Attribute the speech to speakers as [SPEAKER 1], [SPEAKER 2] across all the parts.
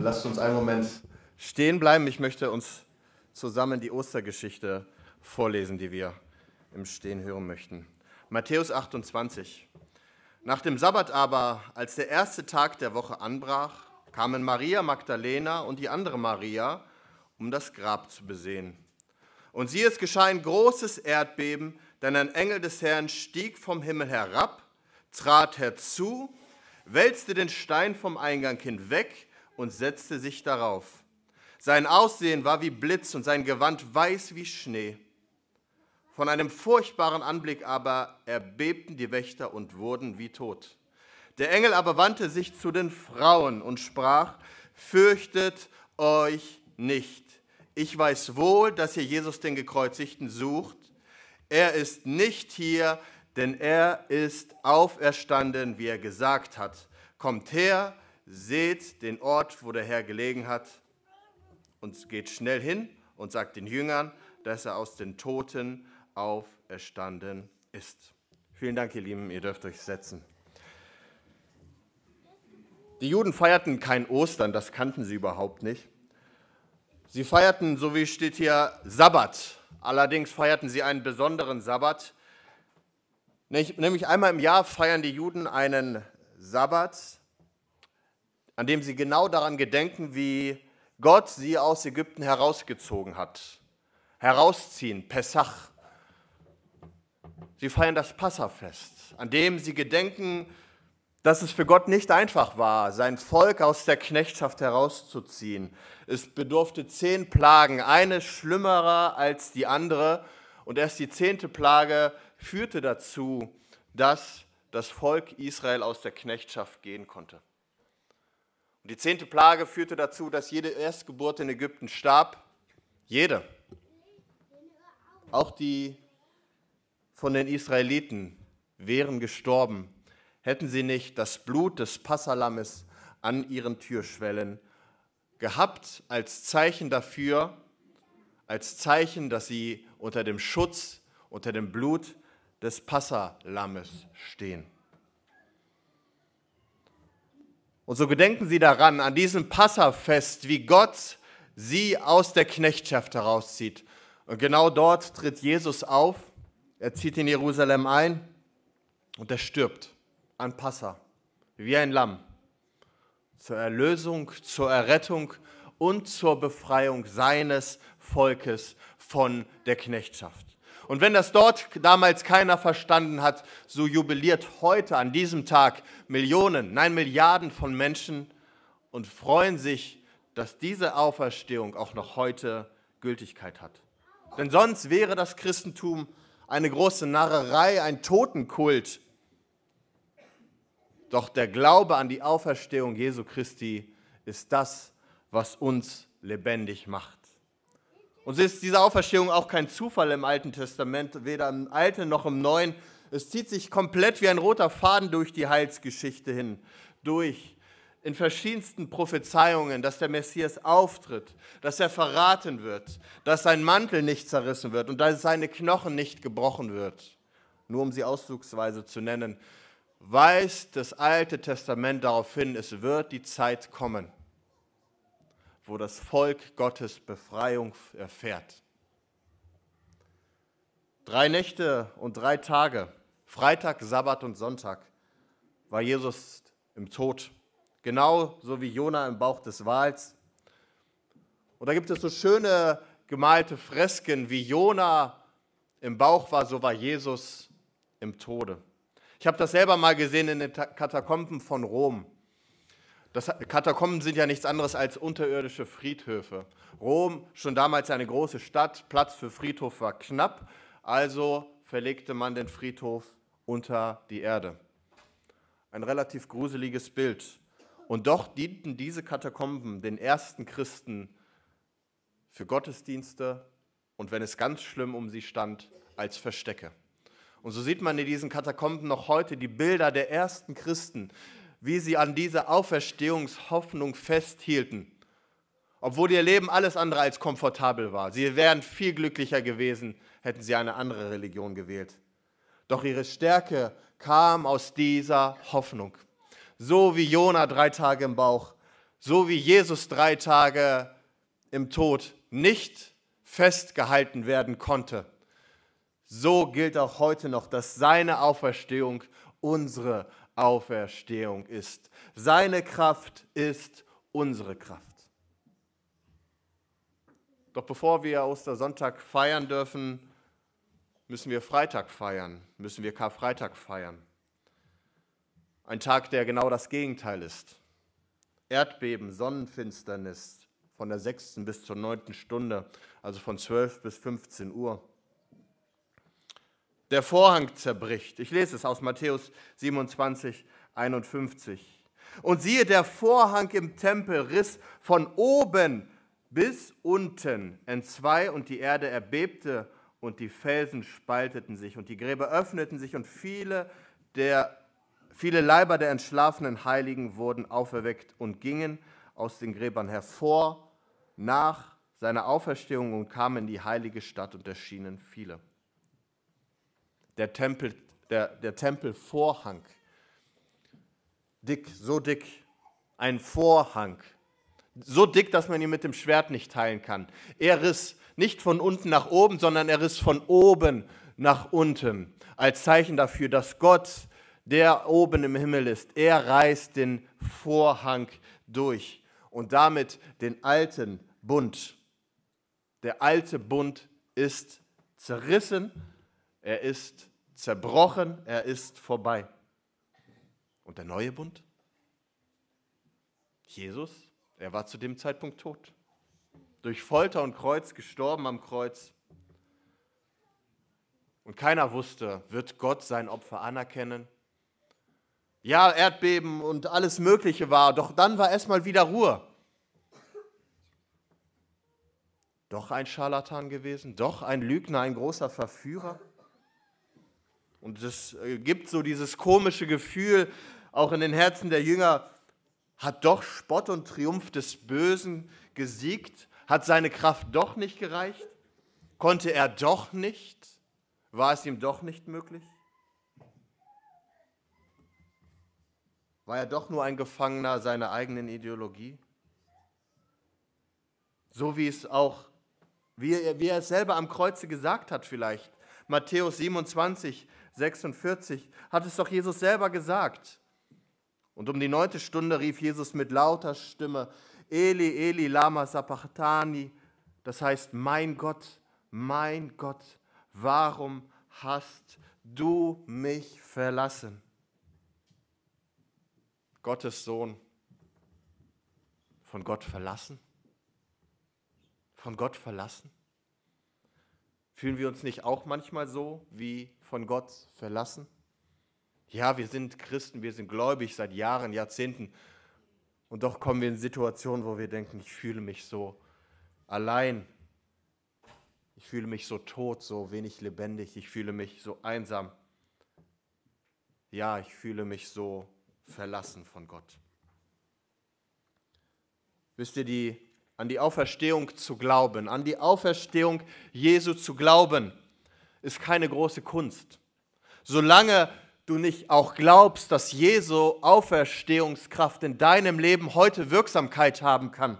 [SPEAKER 1] Lasst uns einen Moment stehen bleiben. Ich möchte uns zusammen die Ostergeschichte vorlesen, die wir im Stehen hören möchten. Matthäus 28. Nach dem Sabbat aber, als der erste Tag der Woche anbrach, kamen Maria Magdalena und die andere Maria, um das Grab zu besehen. Und siehe, es geschah ein großes Erdbeben, denn ein Engel des Herrn stieg vom Himmel herab, trat herzu, wälzte den Stein vom Eingang hinweg und setzte sich darauf. Sein Aussehen war wie Blitz und sein Gewand weiß wie Schnee. Von einem furchtbaren Anblick aber erbebten die Wächter und wurden wie tot. Der Engel aber wandte sich zu den Frauen und sprach, fürchtet euch nicht. Ich weiß wohl, dass ihr Jesus den Gekreuzigten sucht. Er ist nicht hier, denn er ist auferstanden, wie er gesagt hat. Kommt her, seht den Ort, wo der Herr gelegen hat, und geht schnell hin und sagt den Jüngern, dass er aus den Toten auferstanden ist. Vielen Dank, ihr Lieben, ihr dürft euch setzen. Die Juden feierten kein Ostern, das kannten sie überhaupt nicht. Sie feierten, so wie steht hier, Sabbat. Allerdings feierten sie einen besonderen Sabbat. Nämlich einmal im Jahr feiern die Juden einen Sabbat, an dem sie genau daran gedenken, wie Gott sie aus Ägypten herausgezogen hat. Herausziehen, Pessach. Sie feiern das Passafest, an dem sie gedenken, dass es für Gott nicht einfach war, sein Volk aus der Knechtschaft herauszuziehen. Es bedurfte zehn Plagen, eine schlimmerer als die andere. Und erst die zehnte Plage führte dazu, dass das Volk Israel aus der Knechtschaft gehen konnte. Und die zehnte Plage führte dazu, dass jede Erstgeburt in Ägypten starb. Jede. Auch die von den Israeliten wären gestorben, hätten sie nicht das Blut des Passalammes an ihren Türschwellen gehabt, als Zeichen dafür, als Zeichen, dass sie unter dem Schutz, unter dem Blut des Passalammes stehen. Und so gedenken Sie daran, an diesem Passafest, wie Gott Sie aus der Knechtschaft herauszieht. Und genau dort tritt Jesus auf, er zieht in Jerusalem ein und er stirbt an Passa, wie ein Lamm, zur Erlösung, zur Errettung und zur Befreiung seines Volkes von der Knechtschaft. Und wenn das dort damals keiner verstanden hat, so jubiliert heute an diesem Tag Millionen, nein Milliarden von Menschen und freuen sich, dass diese Auferstehung auch noch heute Gültigkeit hat. Denn sonst wäre das Christentum eine große Narrerei, ein Totenkult. Doch der Glaube an die Auferstehung Jesu Christi ist das, was uns lebendig macht. Und so ist diese Auferstehung auch kein Zufall im Alten Testament, weder im Alten noch im Neuen. Es zieht sich komplett wie ein roter Faden durch die Heilsgeschichte hin, durch in verschiedensten Prophezeiungen, dass der Messias auftritt, dass er verraten wird, dass sein Mantel nicht zerrissen wird und dass seine Knochen nicht gebrochen wird. Nur um sie auszugsweise zu nennen, weist das Alte Testament darauf hin, es wird die Zeit kommen, wo das Volk Gottes Befreiung erfährt. Drei Nächte und drei Tage, Freitag, Sabbat und Sonntag, war Jesus im Tod, genauso wie Jona im Bauch des Wals. Und da gibt es so schöne gemalte Fresken, wie Jona im Bauch war, so war Jesus im Tode. Ich habe das selber mal gesehen in den Katakomben von Rom. Das, Katakomben sind ja nichts anderes als unterirdische Friedhöfe. Rom, schon damals eine große Stadt, Platz für Friedhof war knapp, also verlegte man den Friedhof unter die Erde. Ein relativ gruseliges Bild. Und doch dienten diese Katakomben den ersten Christen für Gottesdienste und wenn es ganz schlimm um sie stand, als Verstecke. Und so sieht man in diesen Katakomben noch heute die Bilder der ersten Christen, wie sie an dieser Auferstehungshoffnung festhielten. Obwohl ihr Leben alles andere als komfortabel war. Sie wären viel glücklicher gewesen, hätten sie eine andere Religion gewählt. Doch ihre Stärke kam aus dieser Hoffnung. So wie Jona drei Tage im Bauch, so wie Jesus drei Tage im Tod nicht festgehalten werden konnte. So gilt auch heute noch, dass seine Auferstehung unsere Auferstehung ist. Seine Kraft ist unsere Kraft. Doch bevor wir Ostersonntag feiern dürfen, müssen wir Freitag feiern, müssen wir Karfreitag feiern. Ein Tag, der genau das Gegenteil ist. Erdbeben, Sonnenfinsternis von der sechsten bis zur neunten Stunde, also von 12 bis 15 Uhr der Vorhang zerbricht. Ich lese es aus Matthäus 27, 51. Und siehe, der Vorhang im Tempel riss von oben bis unten entzwei und die Erde erbebte und die Felsen spalteten sich und die Gräber öffneten sich und viele, der, viele Leiber der entschlafenen Heiligen wurden auferweckt und gingen aus den Gräbern hervor nach seiner Auferstehung und kamen in die heilige Stadt und erschienen viele der, Tempel, der, der Tempelvorhang. Dick, so dick, ein Vorhang. So dick, dass man ihn mit dem Schwert nicht teilen kann. Er riss nicht von unten nach oben, sondern er riss von oben nach unten. Als Zeichen dafür, dass Gott, der oben im Himmel ist, er reißt den Vorhang durch und damit den alten Bund. Der alte Bund ist zerrissen er ist zerbrochen, er ist vorbei. Und der neue Bund? Jesus, er war zu dem Zeitpunkt tot. Durch Folter und Kreuz gestorben am Kreuz. Und keiner wusste, wird Gott sein Opfer anerkennen? Ja, Erdbeben und alles Mögliche war, doch dann war erstmal wieder Ruhe. Doch ein Scharlatan gewesen, doch ein Lügner, ein großer Verführer. Und es äh, gibt so dieses komische Gefühl, auch in den Herzen der Jünger, hat doch Spott und Triumph des Bösen gesiegt? Hat seine Kraft doch nicht gereicht? Konnte er doch nicht? War es ihm doch nicht möglich? War er doch nur ein Gefangener seiner eigenen Ideologie? So wie es auch, wie er, wie er es selber am Kreuze gesagt hat vielleicht. Matthäus 27, 46 hat es doch Jesus selber gesagt. Und um die neunte Stunde rief Jesus mit lauter Stimme, Eli, Eli, lama sabachthani, das heißt, mein Gott, mein Gott, warum hast du mich verlassen? Gottes Sohn, von Gott verlassen? Von Gott verlassen? Fühlen wir uns nicht auch manchmal so wie von Gott verlassen? Ja, wir sind Christen, wir sind gläubig seit Jahren, Jahrzehnten. Und doch kommen wir in Situationen, wo wir denken, ich fühle mich so allein. Ich fühle mich so tot, so wenig lebendig. Ich fühle mich so einsam. Ja, ich fühle mich so verlassen von Gott. Wisst ihr, die, an die Auferstehung zu glauben, an die Auferstehung Jesu zu glauben, ist keine große Kunst. Solange du nicht auch glaubst, dass Jesu Auferstehungskraft in deinem Leben heute Wirksamkeit haben kann.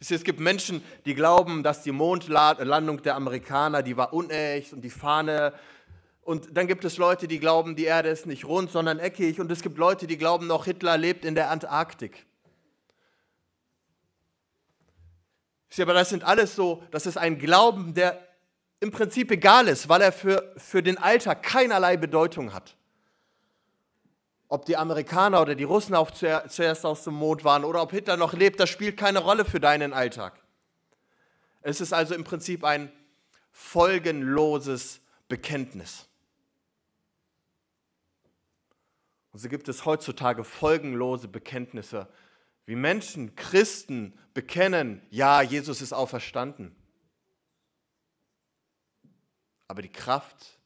[SPEAKER 1] Es gibt Menschen, die glauben, dass die Mondlandung der Amerikaner, die war unecht und die Fahne. Und dann gibt es Leute, die glauben, die Erde ist nicht rund, sondern eckig. Und es gibt Leute, die glauben, noch Hitler lebt in der Antarktik. Aber das sind alles so, das ist ein Glauben, der im Prinzip egal ist, weil er für, für den Alltag keinerlei Bedeutung hat. Ob die Amerikaner oder die Russen auch zuerst aus dem Mond waren oder ob Hitler noch lebt, das spielt keine Rolle für deinen Alltag. Es ist also im Prinzip ein folgenloses Bekenntnis. Und so gibt es heutzutage folgenlose Bekenntnisse, wie Menschen, Christen bekennen, ja, Jesus ist auferstanden aber die Kraft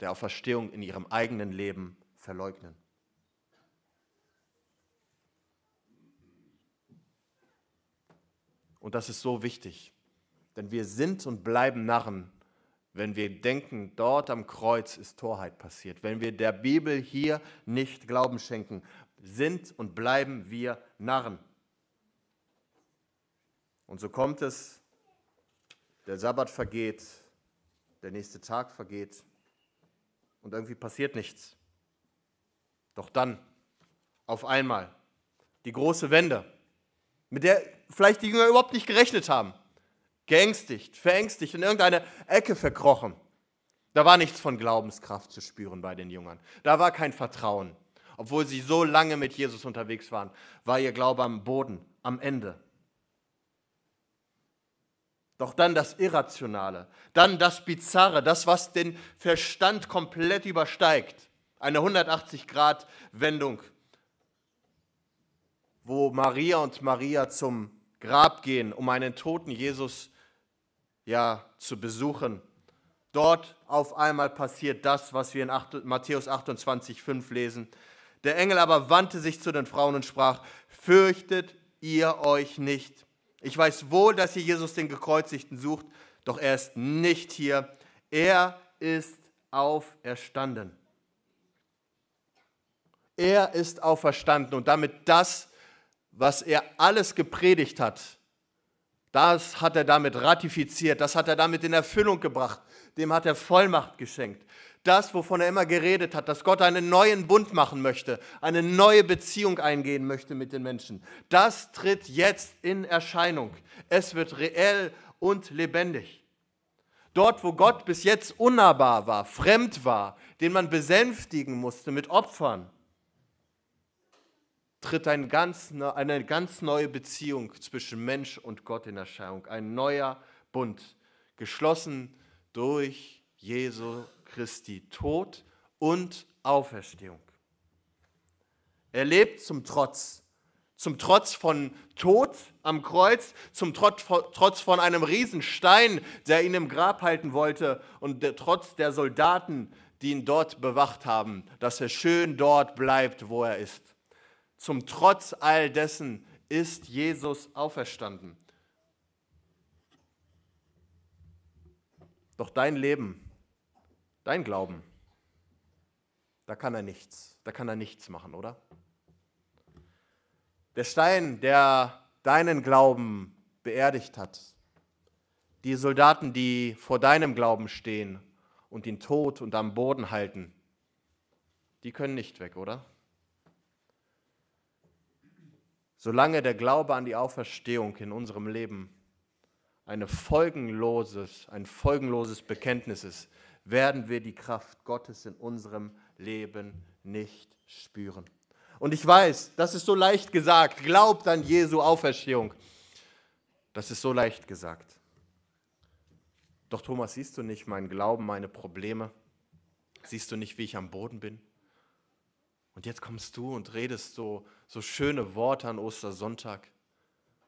[SPEAKER 1] der Auferstehung in ihrem eigenen Leben verleugnen. Und das ist so wichtig, denn wir sind und bleiben Narren, wenn wir denken, dort am Kreuz ist Torheit passiert. Wenn wir der Bibel hier nicht Glauben schenken, sind und bleiben wir Narren. Und so kommt es, der Sabbat vergeht, der nächste Tag vergeht und irgendwie passiert nichts. Doch dann, auf einmal, die große Wende, mit der vielleicht die Jünger überhaupt nicht gerechnet haben, geängstigt, verängstigt, in irgendeine Ecke verkrochen. Da war nichts von Glaubenskraft zu spüren bei den Jüngern. Da war kein Vertrauen. Obwohl sie so lange mit Jesus unterwegs waren, war ihr Glaube am Boden, am Ende. Doch dann das Irrationale, dann das Bizarre, das, was den Verstand komplett übersteigt. Eine 180-Grad-Wendung, wo Maria und Maria zum Grab gehen, um einen toten Jesus ja, zu besuchen. Dort auf einmal passiert das, was wir in 8, Matthäus 28,5 lesen. Der Engel aber wandte sich zu den Frauen und sprach, fürchtet ihr euch nicht, ich weiß wohl, dass hier Jesus den Gekreuzigten sucht, doch er ist nicht hier. Er ist auferstanden. Er ist auferstanden und damit das, was er alles gepredigt hat, das hat er damit ratifiziert, das hat er damit in Erfüllung gebracht, dem hat er Vollmacht geschenkt das, wovon er immer geredet hat, dass Gott einen neuen Bund machen möchte, eine neue Beziehung eingehen möchte mit den Menschen. Das tritt jetzt in Erscheinung. Es wird reell und lebendig. Dort, wo Gott bis jetzt unnahbar war, fremd war, den man besänftigen musste mit Opfern, tritt eine ganz, ne, eine ganz neue Beziehung zwischen Mensch und Gott in Erscheinung. Ein neuer Bund, geschlossen durch Jesus Christi Tod und Auferstehung. Er lebt zum Trotz. Zum Trotz von Tod am Kreuz, zum Trotz von einem Riesenstein, der ihn im Grab halten wollte und der, trotz der Soldaten, die ihn dort bewacht haben, dass er schön dort bleibt, wo er ist. Zum Trotz all dessen ist Jesus auferstanden. Doch dein Leben Dein Glauben, da kann er nichts, da kann er nichts machen, oder? Der Stein, der deinen Glauben beerdigt hat, die Soldaten, die vor deinem Glauben stehen und ihn tot und am Boden halten, die können nicht weg, oder? Solange der Glaube an die Auferstehung in unserem Leben eine folgenloses, ein folgenloses Bekenntnis ist, werden wir die Kraft Gottes in unserem Leben nicht spüren. Und ich weiß, das ist so leicht gesagt. Glaubt an Jesu Auferstehung. Das ist so leicht gesagt. Doch Thomas, siehst du nicht meinen Glauben, meine Probleme? Siehst du nicht, wie ich am Boden bin? Und jetzt kommst du und redest so, so schöne Worte an Ostersonntag.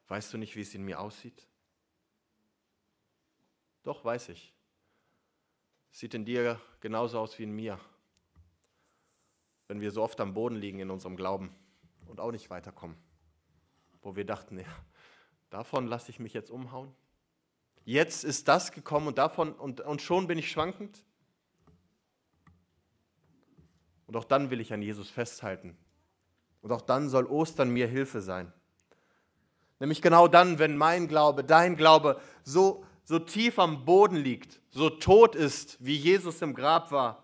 [SPEAKER 1] Weißt du nicht, wie es in mir aussieht? Doch, weiß ich sieht in dir genauso aus wie in mir, wenn wir so oft am Boden liegen in unserem Glauben und auch nicht weiterkommen, wo wir dachten, ja, davon lasse ich mich jetzt umhauen. Jetzt ist das gekommen und davon und, und schon bin ich schwankend. Und auch dann will ich an Jesus festhalten. Und auch dann soll Ostern mir Hilfe sein. Nämlich genau dann, wenn mein Glaube, dein Glaube so so tief am Boden liegt, so tot ist, wie Jesus im Grab war,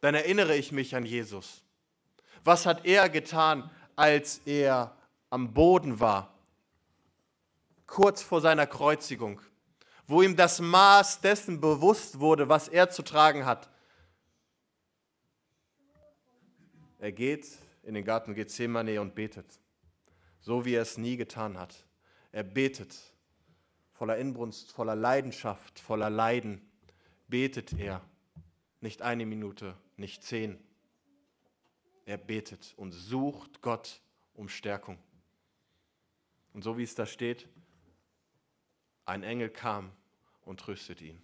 [SPEAKER 1] dann erinnere ich mich an Jesus. Was hat er getan, als er am Boden war, kurz vor seiner Kreuzigung, wo ihm das Maß dessen bewusst wurde, was er zu tragen hat? Er geht in den Garten Gethsemane und betet, so wie er es nie getan hat. Er betet voller Inbrunst, voller Leidenschaft, voller Leiden betet er. Nicht eine Minute, nicht zehn. Er betet und sucht Gott um Stärkung. Und so wie es da steht, ein Engel kam und tröstet ihn.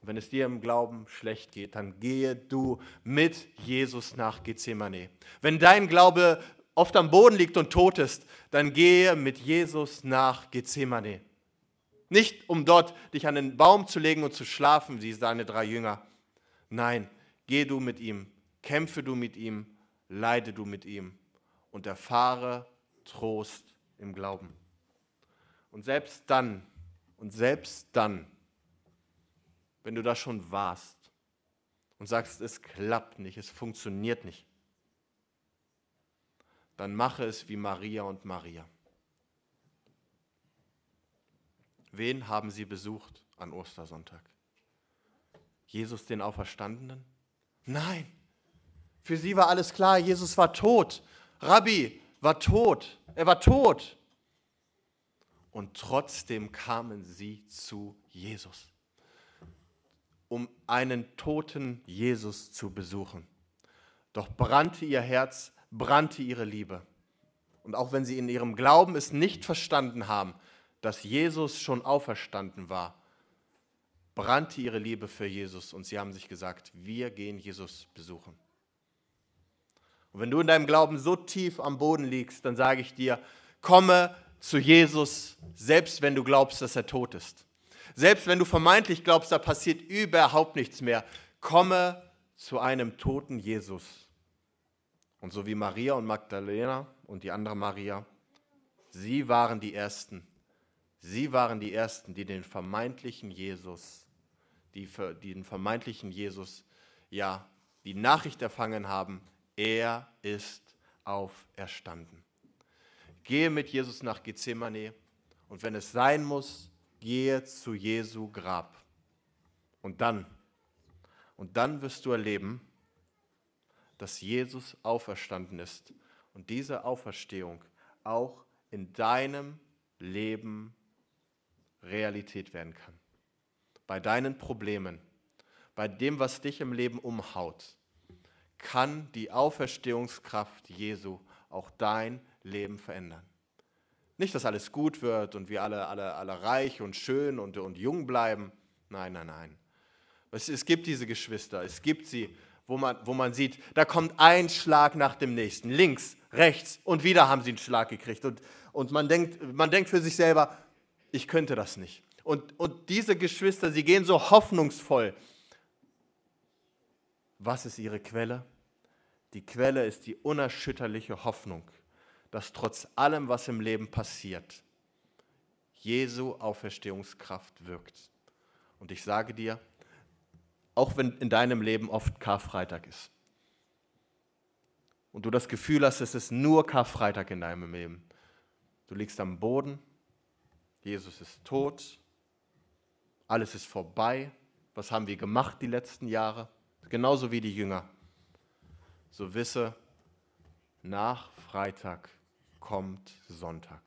[SPEAKER 1] Und wenn es dir im Glauben schlecht geht, dann gehe du mit Jesus nach Gethsemane. Wenn dein Glaube oft am Boden liegt und tot ist, dann gehe mit Jesus nach Gethsemane. Nicht um dort dich an den Baum zu legen und zu schlafen, wie seine drei Jünger. Nein, geh du mit ihm, kämpfe du mit ihm, leide du mit ihm und erfahre Trost im Glauben. Und selbst dann, und selbst dann, wenn du da schon warst und sagst, es klappt nicht, es funktioniert nicht, dann mache es wie Maria und Maria. Wen haben sie besucht an Ostersonntag? Jesus den Auferstandenen? Nein. Für sie war alles klar, Jesus war tot. Rabbi war tot. Er war tot. Und trotzdem kamen sie zu Jesus, um einen toten Jesus zu besuchen. Doch brannte ihr Herz, brannte ihre Liebe. Und auch wenn sie in ihrem Glauben es nicht verstanden haben, dass Jesus schon auferstanden war, brannte ihre Liebe für Jesus und sie haben sich gesagt, wir gehen Jesus besuchen. Und wenn du in deinem Glauben so tief am Boden liegst, dann sage ich dir, komme zu Jesus, selbst wenn du glaubst, dass er tot ist. Selbst wenn du vermeintlich glaubst, da passiert überhaupt nichts mehr, komme zu einem toten Jesus. Und so wie Maria und Magdalena und die andere Maria, sie waren die Ersten, Sie waren die Ersten, die den vermeintlichen Jesus, die, die den vermeintlichen Jesus, ja, die Nachricht erfangen haben, er ist auferstanden. Gehe mit Jesus nach Gethsemane und wenn es sein muss, gehe zu Jesu Grab. Und dann, und dann wirst du erleben, dass Jesus auferstanden ist und diese Auferstehung auch in deinem Leben ist. Realität werden kann. Bei deinen Problemen, bei dem, was dich im Leben umhaut, kann die Auferstehungskraft Jesu auch dein Leben verändern. Nicht, dass alles gut wird und wir alle, alle, alle reich und schön und, und jung bleiben. Nein, nein, nein. Es, es gibt diese Geschwister, es gibt sie, wo man, wo man sieht, da kommt ein Schlag nach dem nächsten. Links, rechts und wieder haben sie einen Schlag gekriegt. Und, und man, denkt, man denkt für sich selber, ich könnte das nicht. Und, und diese Geschwister, sie gehen so hoffnungsvoll. Was ist ihre Quelle? Die Quelle ist die unerschütterliche Hoffnung, dass trotz allem, was im Leben passiert, Jesu Auferstehungskraft wirkt. Und ich sage dir, auch wenn in deinem Leben oft Karfreitag ist und du das Gefühl hast, es ist nur Karfreitag in deinem Leben, du liegst am Boden Jesus ist tot, alles ist vorbei. Was haben wir gemacht die letzten Jahre? Genauso wie die Jünger. So wisse, nach Freitag kommt Sonntag.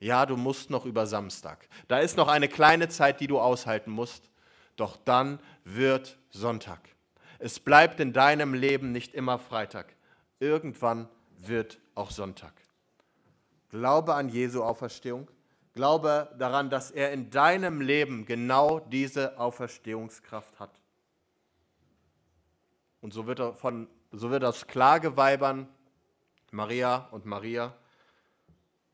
[SPEAKER 1] Ja, du musst noch über Samstag. Da ist noch eine kleine Zeit, die du aushalten musst. Doch dann wird Sonntag. Es bleibt in deinem Leben nicht immer Freitag. Irgendwann wird auch Sonntag. Glaube an Jesu Auferstehung Glaube daran, dass er in deinem Leben genau diese Auferstehungskraft hat. Und so wird, er von, so wird aus Klageweibern Maria und Maria,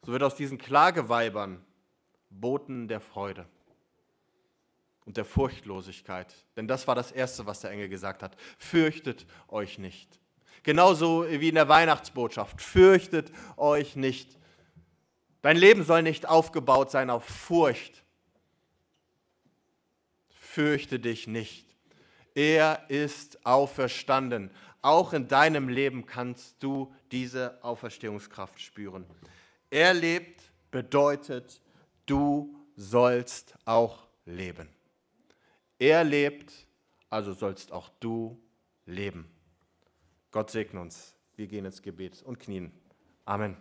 [SPEAKER 1] so wird aus diesen Klageweibern Boten der Freude und der Furchtlosigkeit. Denn das war das Erste, was der Engel gesagt hat. Fürchtet euch nicht. Genauso wie in der Weihnachtsbotschaft. Fürchtet euch nicht. Dein Leben soll nicht aufgebaut sein auf Furcht. Fürchte dich nicht. Er ist auferstanden. Auch in deinem Leben kannst du diese Auferstehungskraft spüren. Er lebt bedeutet, du sollst auch leben. Er lebt, also sollst auch du leben. Gott segne uns. Wir gehen ins Gebet und knien. Amen.